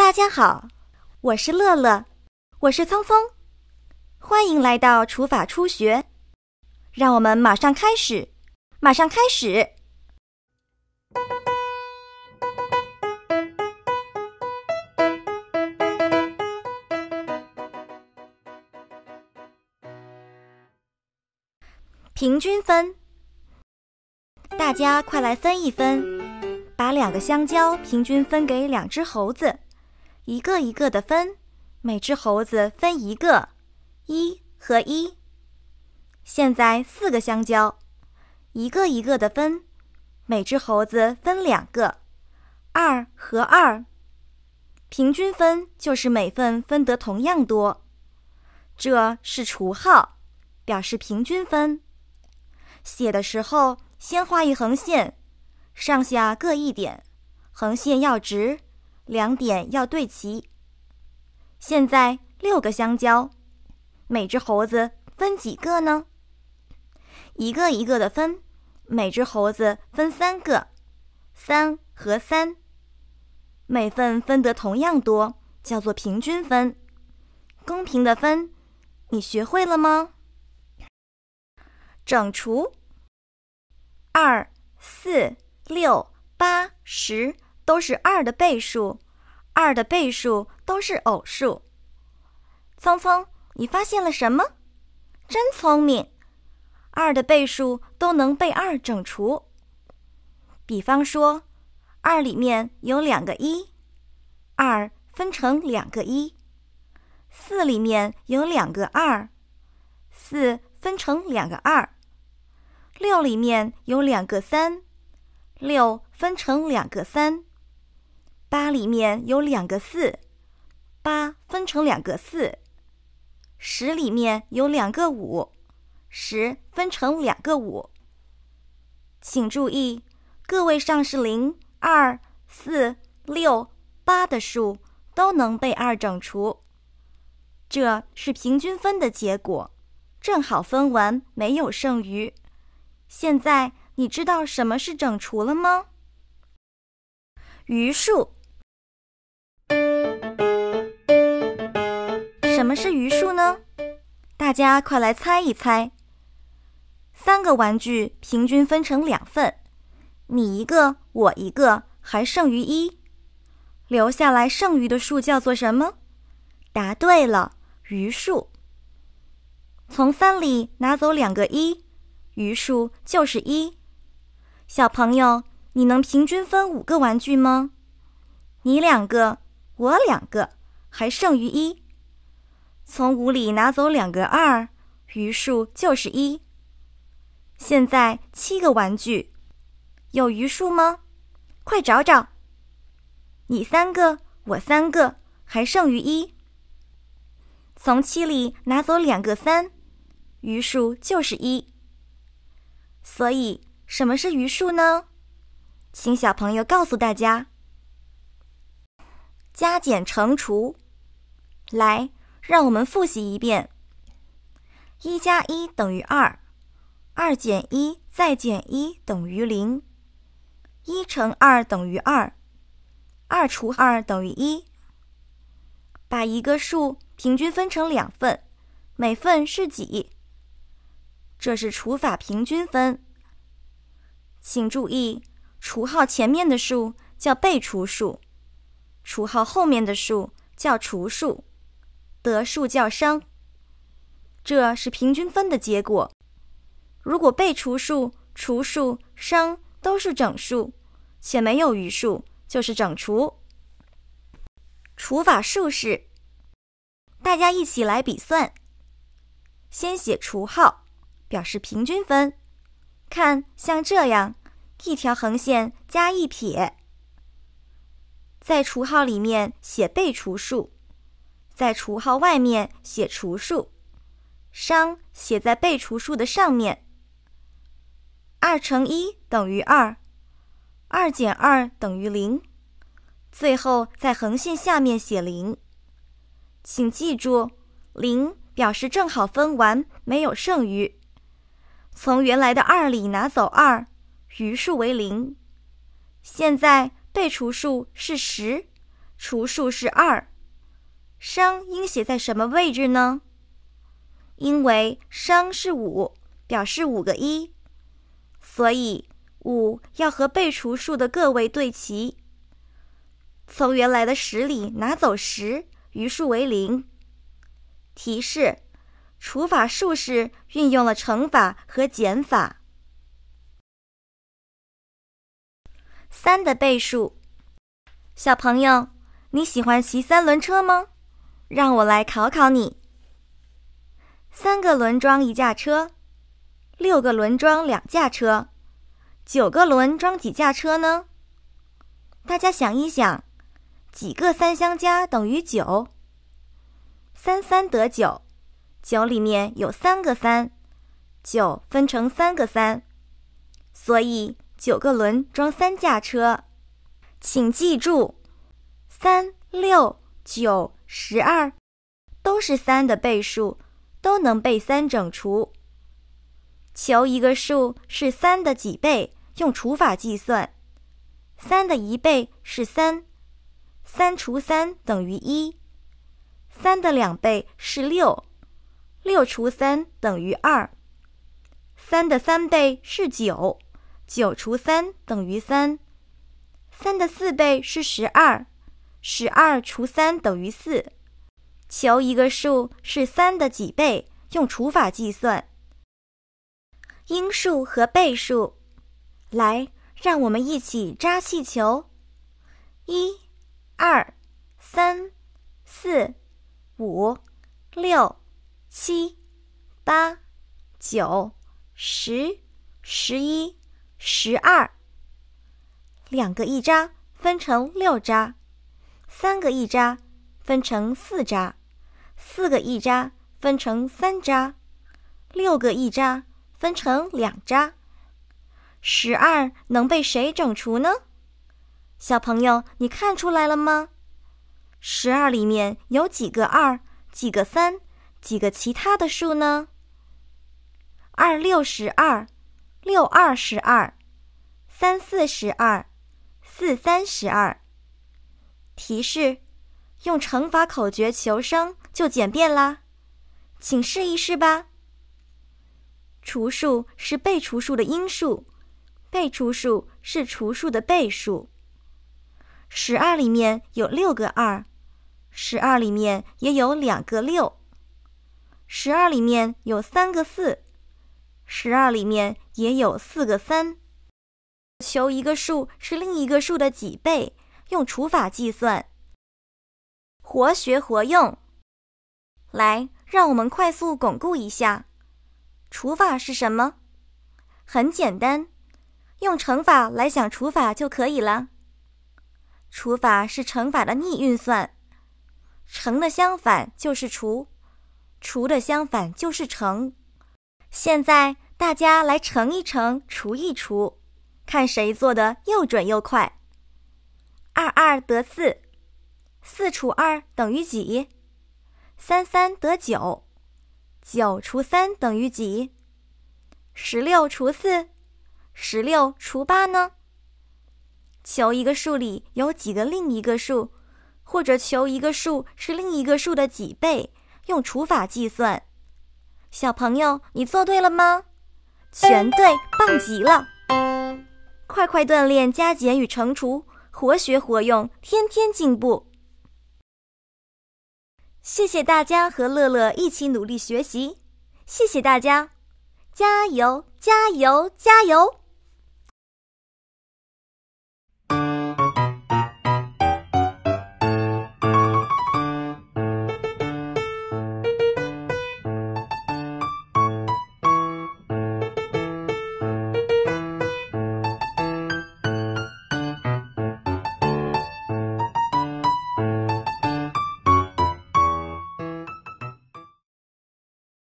大家好，我是乐乐，我是聪聪，欢迎来到除法初学，让我们马上开始，马上开始。平均分，大家快来分一分，把两个香蕉平均分给两只猴子。一个一个的分，每只猴子分一个，一和一。现在四个香蕉，一个一个的分，每只猴子分两个，二和二。平均分就是每份分得同样多，这是除号，表示平均分。写的时候先画一横线，上下各一点，横线要直。两点要对齐。现在六个香蕉，每只猴子分几个呢？一个一个的分，每只猴子分三个，三和三，每份分得同样多，叫做平均分，公平的分。你学会了吗？整除，二、四、六、八、十都是二的倍数。二的倍数都是偶数。聪聪，你发现了什么？真聪明！二的倍数都能被二整除。比方说，二里面有两个一，二分成两个一；四里面有两个二，四分成两个二；六里面有两个三，六分成两个三。八里面有两个四，八分成两个四；十里面有两个五，十分成两个五。请注意，个位上是零、二、四、六、八的数都能被二整除，这是平均分的结果，正好分完没有剩余。现在你知道什么是整除了吗？余数。什么是余数呢？大家快来猜一猜。三个玩具平均分成两份，你一个，我一个，还剩余一。留下来剩余的数叫做什么？答对了，余数。从三里拿走两个一，余数就是一。小朋友，你能平均分五个玩具吗？你两个，我两个，还剩余一。从五里拿走两个二，余数就是一。现在七个玩具，有余数吗？快找找。你三个，我三个，还剩余一。从七里拿走两个三，余数就是一。所以，什么是余数呢？请小朋友告诉大家。加减乘除，来。让我们复习一遍：一加一等于二，二减一再减一等于零，一乘二等于二，二除二等于一。把一个数平均分成两份，每份是几？这是除法平均分。请注意，除号前面的数叫被除数，除号后面的数叫除数。得数较商，这是平均分的结果。如果被除数、除数、商都是整数，且没有余数，就是整除。除法竖式，大家一起来比算。先写除号，表示平均分，看像这样，一条横线加一撇，在除号里面写被除数。在除号外面写除数，商写在被除数的上面。二乘一等于二，二减二等于零，最后在横线下面写零。请记住，零表示正好分完，没有剩余。从原来的二里拿走二，余数为零。现在被除数是十，除数是二。商应写在什么位置呢？因为商是五，表示五个一，所以五要和被除数的个位对齐。从原来的十里拿走十，余数为零。提示：除法竖式运用了乘法和减法。三的倍数，小朋友，你喜欢骑三轮车吗？让我来考考你：三个轮装一架车，六个轮装两架车，九个轮装几架车呢？大家想一想，几个三相加等于九？三三得九，九里面有三个三，九分成三个三，所以九个轮装三架车。请记住：三六九。十二都是三的倍数，都能被三整除。求一个数是三的几倍，用除法计算。三的一倍是三，三除三等于一。三的两倍是六，六除三等于二。三的三倍是九，九除三等于三。三的四倍是十二。十二除三等于四。求一个数是三的几倍，用除法计算。因数和倍数。来，让我们一起扎气球。一、二、三、四、五、六、七、八、九、十、十一、十二。两个一扎，分成六扎。三个一扎分成四扎，四个一扎分成三扎，六个一扎分成两扎。十二能被谁整除呢？小朋友，你看出来了吗？十二里面有几个二？几个三？几个其他的数呢？二六十二，六二十二，三四十二，四三十二。提示：用乘法口诀求生就简便啦，请试一试吧。除数是被除数的因数，被除数是除数的倍数。十二里面有六个二，十二里面也有两个六，十二里面有三个四，十二里面也有四个三。求一个数是另一个数的几倍。用除法计算，活学活用。来，让我们快速巩固一下，除法是什么？很简单，用乘法来想除法就可以了。除法是乘法的逆运算，乘的相反就是除，除的相反就是乘。现在大家来乘一乘，除一除，看谁做的又准又快。二二得四，四除二等于几？三三得九，九除三等于几？十六除四，十六除八呢？求一个数里有几个另一个数，或者求一个数是另一个数的几倍，用除法计算。小朋友，你做对了吗？全对，棒极了！快快锻炼加减与乘除。活学活用，天天进步。谢谢大家和乐乐一起努力学习，谢谢大家，加油，加油，加油！